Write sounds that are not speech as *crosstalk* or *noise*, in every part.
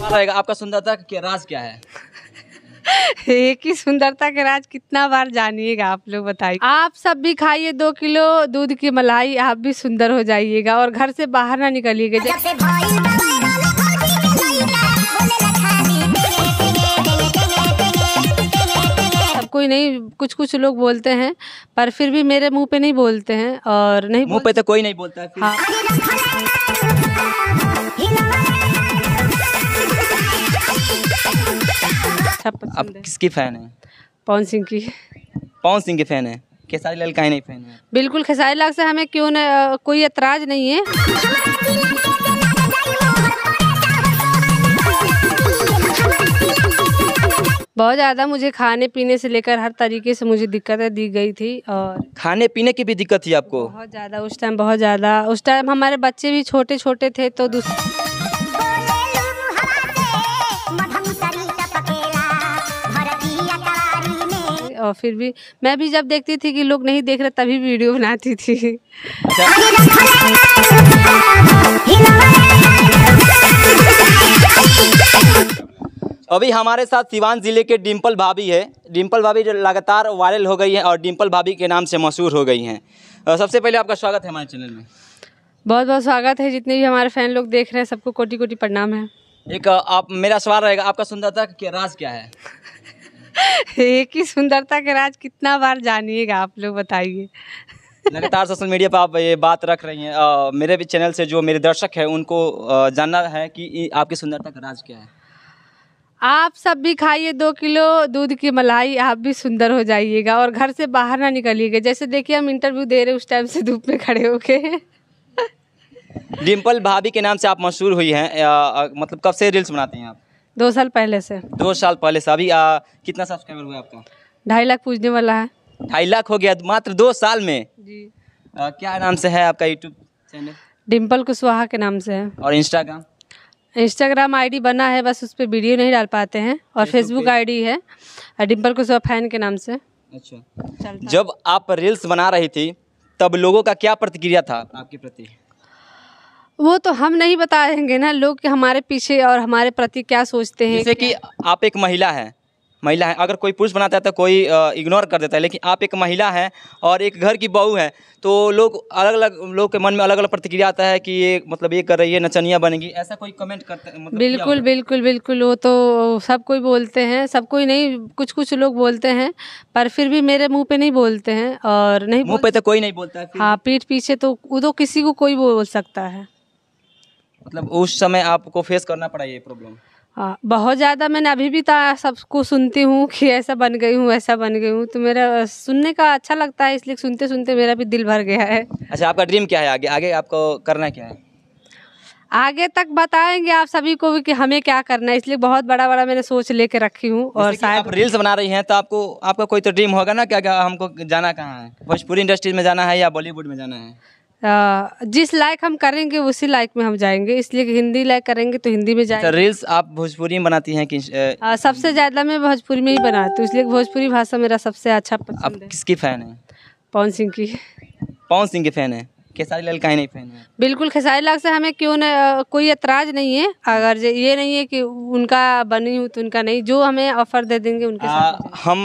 अच्छा आपका सुंदरता के राज क्या है *laughs* एक ही सुंदरता के राज कितना बार जानिएगा आप लोग बताइए आप सब भी खाइए दो किलो दूध की मलाई आप भी सुंदर हो जाइएगा और घर से बाहर ना निकलिएगा कोई नहीं कुछ कुछ लोग बोलते हैं पर फिर भी मेरे मुंह पे नहीं बोलते हैं और नहीं मुंह पे तो कोई नहीं बोलता हाँ। अच्छा, है हाँ। आप किसकी फैन है पवन सिंह की पवन सिंह के फैन है खेसारी लाल का ही नहीं फैन है बिल्कुल खेसारी लाल से हमें क्यों न कोई एतराज नहीं है बहुत ज़्यादा मुझे खाने पीने से लेकर हर तरीके से मुझे दिक्कतें दी गई थी और खाने पीने की भी दिक्कत थी आपको बहुत ज़्यादा उस टाइम बहुत ज़्यादा उस टाइम हमारे बच्चे भी छोटे छोटे थे तो दूसरे और फिर भी मैं भी जब देखती थी कि लोग नहीं देख रहे तभी वीडियो बनाती थी अच्छा। अभी हमारे साथ सिवान ज़िले के डिम्पल भाभी है डिम्पल भाभी जो लगातार वायरल हो गई हैं और डिम्पल भाभी के नाम से मशहूर हो गई हैं सबसे पहले आपका स्वागत है हमारे चैनल में बहुत बहुत स्वागत है जितने भी हमारे फैन लोग देख रहे हैं सबको कोटि कोटि प्रणाम है एक आप मेरा सवाल रहेगा आपका सुंदरता के राज क्या है *laughs* एक ही सुंदरता के राज कितना बार जानिएगा आप लोग बताइए *laughs* लगातार सोशल मीडिया पर आप ये बात रख रही हैं मेरे भी चैनल से जो मेरे दर्शक हैं उनको जानना है कि आपकी सुंदरता का राज क्या है आप सब भी खाइए दो किलो दूध की मलाई आप भी सुंदर हो जाइएगा और घर से बाहर ना निकलिएगा जैसे देखिए हम इंटरव्यू दे रहे उस टाइम से धूप में खड़े होके डिम्पल भाभी के नाम से आप मशहूर हुई हैं मतलब कब से रील्स बनाती हैं आप दो साल पहले से दो साल पहले से अभी आ, कितना सब्सक्राइबर हुआ आपका ढाई लाख पूछने वाला है ढाई लाख हो गया मात्र दो साल में जी आ, क्या नाम से है आपका यूट्यूब चैनल डिम्पल कुशवाहा के नाम से है और इंस्टाग्राम इंस्टाग्राम आईडी बना है बस उस पर वीडियो नहीं डाल पाते हैं और फेसबुक आईडी है डिम्पल कुशवा फैन के नाम से अच्छा जब आप रील्स बना रही थी तब लोगों का क्या प्रतिक्रिया था आपके प्रति वो तो हम नहीं बताएंगे ना लोग हमारे पीछे और हमारे प्रति क्या सोचते हैं जैसे कि आप एक महिला हैं महिला है अगर कोई पुरुष बनाता है तो कोई इग्नोर कर देता है लेकिन आप एक महिला हैं और एक घर की बहू है तो लोग अलग अलग लोग के मन में अलग अलग प्रतिक्रिया आता है कि ये मतलब ये कर रही है नचनिया बनेगी ऐसा कोई कमेंट करता मतलब है मतलब बिल्कुल बिल्कुल बिल्कुल वो तो सब कोई बोलते हैं सब कोई नहीं कुछ कुछ लोग बोलते हैं पर फिर भी मेरे मुँह पर नहीं बोलते हैं और नहीं मुँह पर तो कोई नहीं बोलता है हाँ पीठ पीछे तो उदो तो किसी को कोई बोल सकता है मतलब उस समय आपको फेस करना पड़ा ये प्रॉब्लम हाँ, बहुत ज़्यादा मैंने अभी भी ता सबको सुनती हूँ कि ऐसा बन गई हूँ ऐसा बन गई हूँ तो मेरा सुनने का अच्छा लगता है इसलिए सुनते सुनते मेरा भी दिल भर गया है अच्छा आपका ड्रीम क्या है आगे आगे आपको करना क्या है आगे तक बताएंगे आप सभी को भी कि हमें क्या करना है इसलिए बहुत बड़ा बड़ा मैंने सोच लेके रखी हूँ और शायद रील्स बना रही हैं तो आपको आपका कोई तो ड्रीम होगा ना क्या, क्या हमको जाना कहाँ है भोजपुरी इंडस्ट्री में जाना है या बॉलीवुड में जाना है जिस लाइक हम करेंगे उसी लाइक में हम जाएंगे इसलिए कि हिंदी लाइक करेंगे तो हिंदी में अच्छा, जाएंगे रील्स आप भोजपुरी में बनाती हैं कि आ, सबसे ज़्यादा मैं भोजपुरी में ही बनाती हूँ इसलिए भोजपुरी भाषा मेरा सबसे अच्छा आप किसकी फ़ैन है पवन सिंह की पवन सिंह के फ़ैन है खेसारी लाल का ही नहीं फैन है बिल्कुल खेसारी लाल से हमें क्यों ना कोई एतराज नहीं है अगर ये नहीं है कि उनका बनी हूँ तो उनका नहीं जो हमें ऑफर दे देंगे उनके आ, साथ हम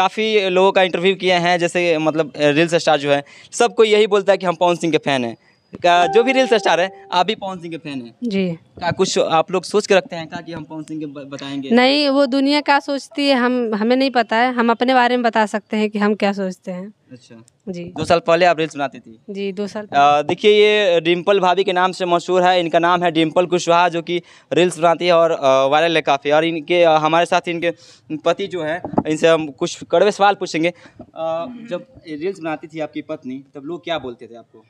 काफ़ी लोगों का इंटरव्यू किए हैं जैसे मतलब रील्स स्टार जो है सबको यही बोलता है कि हम पवन सिंह के फैन हैं का जो भी रील स्टार है आप भी पवन सिंह के फैन हैं जी का कुछ आप लोग सोच के रखते हैं का कि हम पवन सिंह के बताएंगे नहीं वो दुनिया क्या सोचती है हम हमें नहीं पता है हम अपने बारे में बता सकते हैं कि हम क्या सोचते हैं अच्छा जी दो साल पहले आप रील्स बनाती थी जी दो साल देखिए ये डिम्पल भाभी के नाम से मशहूर है इनका नाम है डिम्पल कुशवाहा जो कि रील्स बनाती है और वायरल है काफ़ी और इनके हमारे साथ इनके पति जो है इनसे हम कुछ कड़वे सवाल पूछेंगे जब रील्स बनाती थी आपकी पत्नी तब लोग क्या बोलते थे आपको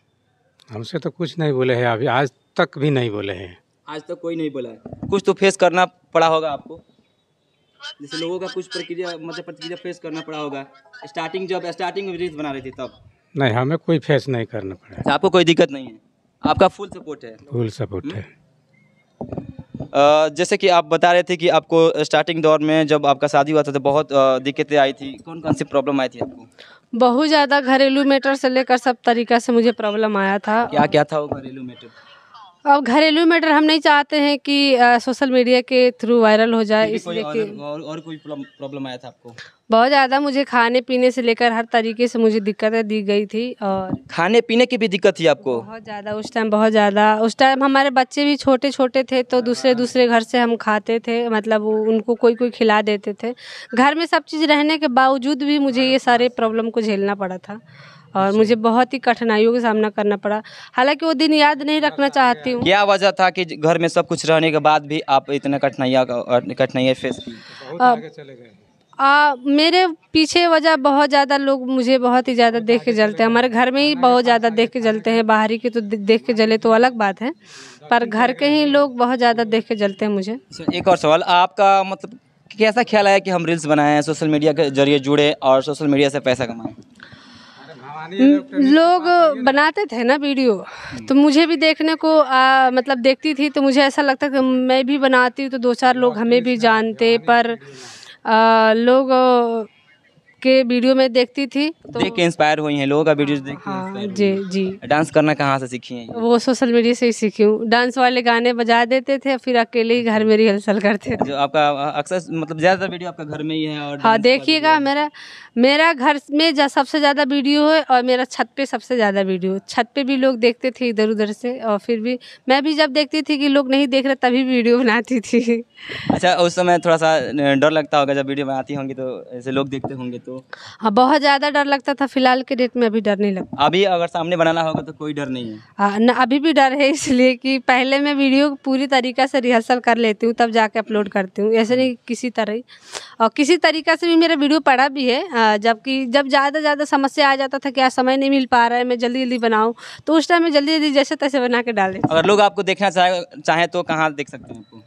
हमसे तो कुछ नहीं बोले हैं अभी आज तक भी नहीं बोले हैं आज तक तो कोई नहीं बोला है कुछ तो फेस करना पड़ा होगा आपको जैसे लोगों का कुछ प्रक्रिया मतलब प्रतिक्रिया फेस करना पड़ा होगा स्टार्टिंग जब स्टार्टिंग रील्स बना रही थी तब नहीं हमें कोई फेस नहीं करना पड़ा अच्छा, आपको कोई दिक्कत नहीं है आपका फुल सपोर्ट है फुल सपोर्ट है हम्म। जैसे कि आप बता रहे थे कि आपको स्टार्टिंग दौर में जब आपका शादी हुआ था तो बहुत दिक्कतें आई थी कौन कौन सी प्रॉब्लम आई थी आपको बहुत ज़्यादा घरेलू मैटर से लेकर सब तरीका से मुझे प्रॉब्लम आया था क्या क्या था वो घरेलू मैटर अब घरेलू मैटर हम नहीं चाहते हैं कि सोशल मीडिया के थ्रू वायरल हो जाए इसलिए और, और, और कोई प्रॉब्लम आया था आपको बहुत ज़्यादा मुझे खाने पीने से लेकर हर तरीके से मुझे दिक्कतें दी गई थी और खाने पीने की भी दिक्कत थी आपको बहुत ज़्यादा उस टाइम बहुत ज़्यादा उस टाइम हमारे बच्चे भी छोटे छोटे थे तो दूसरे दूसरे घर से हम खाते थे मतलब उनको कोई कोई खिला देते थे घर में सब चीज़ रहने के बावजूद भी मुझे ये सारे प्रॉब्लम को झेलना पड़ा था और अच्छा। मुझे बहुत ही कठिनाइयों का सामना करना पड़ा हालांकि वो दिन याद नहीं रखना अच्छा, चाहती हूँ क्या वजह था कि घर में सब कुछ रहने के बाद भी आप इतना कठिनाइया कठिनाइयाँ फेस आ, मेरे पीछे वजह बहुत ज़्यादा लोग मुझे बहुत ही ज़्यादा देख के जलते हैं हमारे घर में ही बहुत ज़्यादा देख के जलते हैं बाहरी के तो देख के जले तो अलग बात है पर घर के ही लोग बहुत ज़्यादा देख के जलते हैं मुझे अच्छा, एक और सवाल आपका मतलब कैसा ख्याल आया कि हम रील्स बनाएं सोशल मीडिया के जरिए जुड़े और सोशल मीडिया से पैसा कमाएँ लोग बनाते थे ना वीडियो तो मुझे भी देखने को आ, मतलब देखती थी तो मुझे ऐसा लगता कि मैं भी बनाती हूँ तो दो चार तो लोग हमें भी जानते पर आ, लोग आपके वीडियो में देखती थी तो देख के इंस्पायर हुई हैं लोगों का वीडियो देख हाँ, जी जी डांस करना कहाँ से सीखी हैं वो सोशल मीडिया से ही सीखी हूँ डांस वाले गाने बजा देते थे फिर अकेले ही घर अच्छा। में रिहर्सल करते थे जो आपका अक्सर मतलब ज्यादातर वीडियो आपका घर में ही है और हाँ देखिएगा मेरा मेरा घर में सबसे ज्यादा वीडियो है और मेरा छत पे सबसे ज्यादा वीडियो छत पे भी लोग देखते थे इधर उधर से और फिर भी मैं भी जब देखती थी कि लोग नहीं देख रहे तभी वीडियो *laughs* बनाती थी अच्छा उस समय थोड़ा सा डर लगता होगा जब वीडियो बनाती होंगी तो ऐसे लोग देखते होंगे तो हाँ बहुत ज़्यादा डर लगता था फिलहाल के डेट में अभी डर नहीं लगता अभी अगर सामने बनाना होगा तो कोई डर नहीं है हाँ न अभी भी डर है इसलिए कि पहले मैं वीडियो पूरी तरीका से रिहर्सल कर लेती हूँ तब जाके अपलोड करती हूँ ऐसे नहीं किसी तरह ही और किसी तरीका से भी मेरा वीडियो पड़ा भी है जबकि जब ज़्यादा ज़्यादा समस्या आ जाता था क्या समय नहीं मिल पा रहा है मैं जल्दी जल्दी बनाऊँ तो उस टाइम में जल्दी जल्दी जैसे तैसे बना के डाल देती अगर लोग आपको देखना चाहे चाहें तो कहाँ देख सकते हैं आपको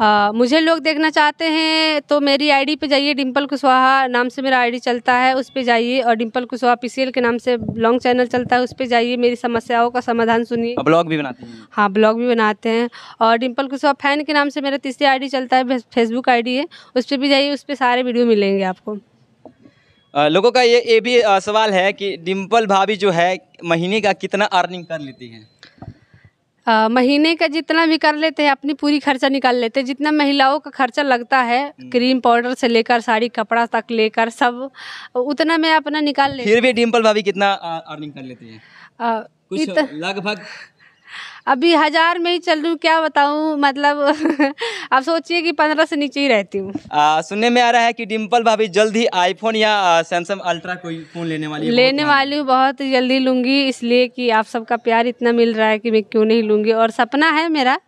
आ, मुझे लोग देखना चाहते हैं तो मेरी आईडी पे जाइए डिम्पल कुशवाहा नाम से मेरा आईडी चलता है उस पर जाइए और डिम्पल कुशवाहा पीसीएल के नाम से ब्लॉग चैनल चलता है उस पर जाइए मेरी समस्याओं का समाधान सुनिए ब्लॉग भी बनाते हैं हाँ ब्लॉग भी बनाते हैं और डिम्पल कुशवाहा फैन के नाम से मेरा तीसरी आई चलता है फेसबुक आई है उस पर भी जाइए उस पर सारे वीडियो मिलेंगे आपको लोगों का ये ये भी सवाल है कि डिम्पल भाभी जो है महीने का कितना अर्निंग कर लेती हैं आ, महीने का जितना भी कर लेते हैं अपनी पूरी खर्चा निकाल लेते हैं जितना महिलाओं का खर्चा लगता है हम्म। क्रीम पाउडर से लेकर साड़ी कपड़ा तक लेकर सब उतना मैं अपना निकाल लेती फिर भी डिम्पल भाभी कितना अर्निंग कर लेती है लगभग अभी हजार में ही चल रही हूँ क्या बताऊँ मतलब *laughs* आप सोचिए कि पंद्रह से नीचे ही रहती हूँ सुनने में आ रहा है कि डिम्पल भाभी जल्द ही आईफोन या सैमसंग अल्ट्रा कोई फोन लेने वाली है लेने वाली हूँ बहुत जल्दी लूंगी इसलिए कि आप सबका प्यार इतना मिल रहा है कि मैं क्यों नहीं लूंगी और सपना है मेरा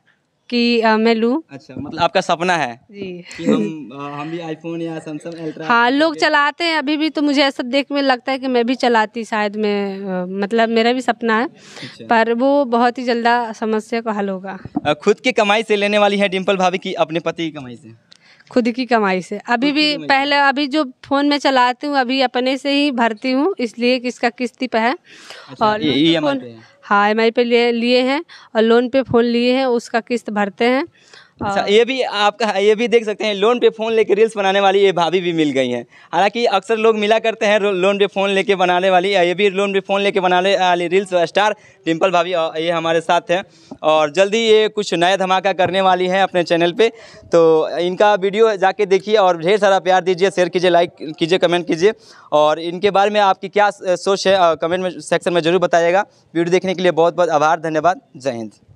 कि आ, मैं लूँ अच्छा मतलब आपका सपना है जी कि हम आ, हम भी आईफोन या सैमसंग अल्ट्रा हाँ लोग चलाते हैं अभी भी तो मुझे ऐसा देख में लगता है कि मैं भी चलाती शायद मैं मतलब मेरा भी सपना है अच्छा। पर वो बहुत ही जल्दा समस्या का हल होगा खुद की कमाई से लेने वाली है डिम्पल भाभी की अपने पति की कमाई से खुद की कमाई से अभी भी पहले अभी जो फोन में चलाती हूँ अभी अपने से ही भरती हूँ इसलिए कि इसका किस्ती पे है अच्छा, और e फोन हाँ एम e आई पे लिए हैं और लोन पे फ़ोन लिए हैं उसका किस्त भरते हैं अच्छा हाँ। ये भी आपका ये भी देख सकते हैं लोन पे फ़ोन लेके रील्स बनाने वाली ये भाभी भी मिल गई हैं हालांकि अक्सर लोग मिला करते हैं लोन पे फ़ोन लेके बनाने वाली ये भी लोन पे फ़ोन लेके बनाने वाली रील्स स्टार डिम्पल भाभी ये हमारे साथ हैं और जल्दी ये कुछ नया धमाका करने वाली हैं अपने चैनल पर तो इनका वीडियो जाके देखिए और ढेर सारा प्यार दीजिए शेयर कीजिए लाइक कीजिए कमेंट कीजिए और इनके बारे में आपकी क्या सोच है कमेंट सेक्शन में ज़रूर बताइएगा वीडियो देखने के लिए बहुत बहुत आभार धन्यवाद जय हिंद